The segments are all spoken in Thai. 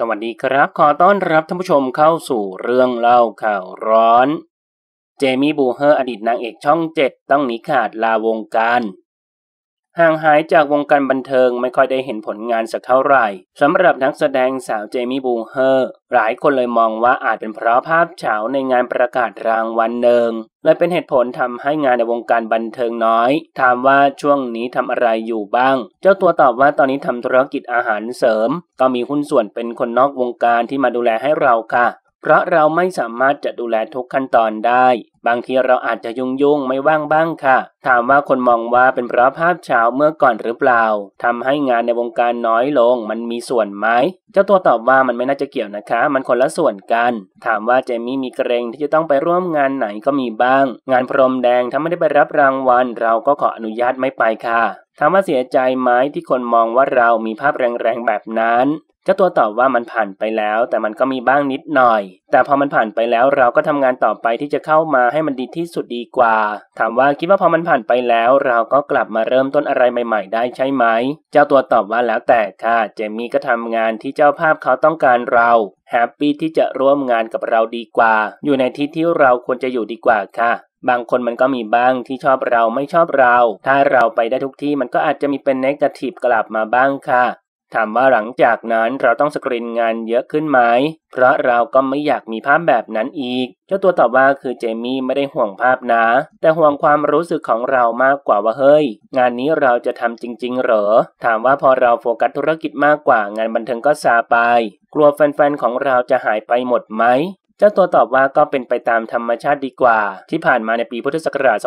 สวัสดีครับ ขอต้อนรับท่านผู้ชมเข้าสู่เรื่องเล่าข่าวร้อน เจมี่บูเฮอร์อดีตนางเอกช่องเจ็ดต้องหนีขาดลาวงการห่างหายจากวงการบันเทิงไม่ค่อยได้เห็นผลงานสักเท่าไหร่สำหรับนักแสดงสาวเจมี่บูเฮอร์หลายคนเลยมองว่าอาจเป็นเพราะภาพเฉาในงานประกาศรางวัลหนึ่งและเป็นเหตุผลทำให้งานในวงการบันเทิงน้อย ถามว่าช่วงนี้ทำอะไรอยู่บ้าง เจ้าตัวตอบว่าตอนนี้ทำธุรกิจอาหารเสริม ก็มีหุ้นส่วนเป็นคนนอกวงการที่มาดูแลให้เราค่ะ เพราะเราไม่สามารถจะดูแลทุกขั้นตอนได้บางทีเราอาจจะยุ่งยุ่งไม่ว่างบ้างค่ะ ถามว่าคนมองว่าเป็นเพราะภาพเช้าเมื่อก่อนหรือเปล่า ทำให้งานในวงการน้อยลง มันมีส่วนไหม เจ้าตัวตอบว่ามันไม่น่าจะเกี่ยวนะคะ มันคนละส่วนกัน ถามว่าเจมี่มีเกรงที่จะต้องไปร่วมงานไหนก็มีบ้าง งานพรมแดงถ้าไม่ได้ไปรับรางวัล เราก็ขออนุญาตไม่ไปค่ะ ถามว่าเสียใจไหมที่คนมองว่าเรามีภาพแรงๆแบบนั้นเจ้าตัวตอบว่ามันผ่านไปแล้ว แต่มันก็มีบ้างนิดหน่อย แต่พอมันผ่านไปแล้วเราก็ทำงานต่อไปที่จะเข้ามาให้มันดีที่สุดดีกว่า ถามว่าคิดว่าพอมันผ่านไปแล้ว เราก็กลับมาเริ่มต้นอะไรใหม่ ๆ ได้ใช่ไหม เจ้าตัวตอบว่าแล้วแต่ค่ะเจมี่ก็ทำงานที่เจ้าภาพเขาต้องการเราแฮปปี้ที่จะร่วมงานกับเราดีกว่าอยู่ในที่ที่เราควรจะอยู่ดีกว่าค่ะ บางคนมันก็มีบ้างที่ชอบเราไม่ชอบเรา ถ้าเราไปได้ทุกที่มันก็อาจจะมีเป็นเนกาทีฟกลับมาบ้างค่ะถามว่าหลังจากนั้นเราต้องสกรีนงานเยอะขึ้นไหม เพราะเราก็ไม่อยากมีภาพแบบนั้นอีก เจ้าตัวตอบว่าคือเจมี่ไม่ได้ห่วงภาพนะ แต่ห่วงความรู้สึกของเรามากกว่าว่าเฮ้ย งานนี้เราจะทำจริง ๆเหรอ ถามว่าพอเราโฟกัสธุรกิจมากกว่างานบันเทิงก็ซาไป กลัวแฟนๆของเราจะหายไปหมดไหมเจ้าตัวตอบว่าก็เป็นไปตามธรรมชาติดีกว่า ที่ผ่านมาในปีพุทธศักราช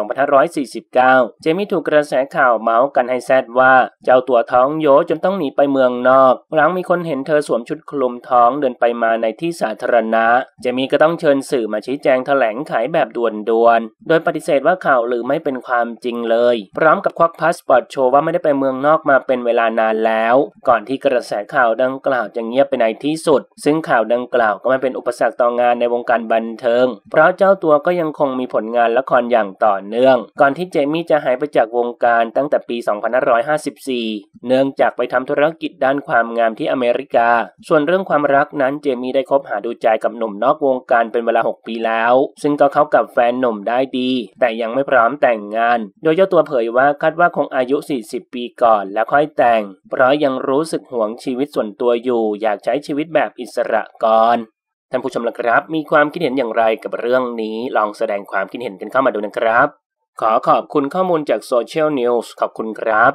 2549 เจมี่ถูกกระแสข่าวเมาส์กันให้แซดว่า เจ้าตัวท้องโยจนต้องหนีไปเมืองนอกหลังมีคนเห็นเธอสวมชุดคลุมท้องเดินไปมาในที่สาธารณะ เจมี่ก็ต้องเชิญสื่อมาชี้แจงแถลงไขแบบด่วนๆ โดยปฏิเสธว่าข่าวหรือไม่เป็นความจริงเลย พร้อมกับควักพาสปอร์ตโชว์ว่าไม่ได้ไปเมืองนอกมาเป็นเวลานานแล้วก่อนที่กระแสข่าวดังกล่าวจะเงียบไปในที่สุด ซึ่งข่าวดังกล่าวก็ไม่เป็นอุปสรรคต่องานในวงการบันเทิง เพราะเจ้าตัวก็ยังคงมีผลงานละครอย่างต่อเนื่อง ก่อนที่เจมี่จะหายไปจากวงการตั้งแต่ปี2554 เนื่องจากไปทำธุรกิจด้านความงามที่อเมริกา ส่วนเรื่องความรักนั้นเจมี่ได้คบหาดูใจกับหนุ่มนอกวงการเป็นเวลา 6 ปีแล้ว ซึ่งก็เข้ากับแฟนหนุ่มได้ดี แต่ยังไม่พร้อมแต่งงาน โดยเจ้าตัวเผยว่าคาดว่าคงอายุ 40 ปีก่อน แล้วค่อยแต่ง เพราะยังรู้สึกห่วงชีวิตส่วนตัวอยู่ อยากใช้ชีวิตแบบอิสระก่อนท่านผู้ชมละครับ มีความคิดเห็นอย่างไรกับเรื่องนี้ ลองแสดงความคิดเห็นกันเข้ามาดูนะครับ ขอขอบคุณข้อมูลจากโซเชียลนิวส์ขอบคุณครับ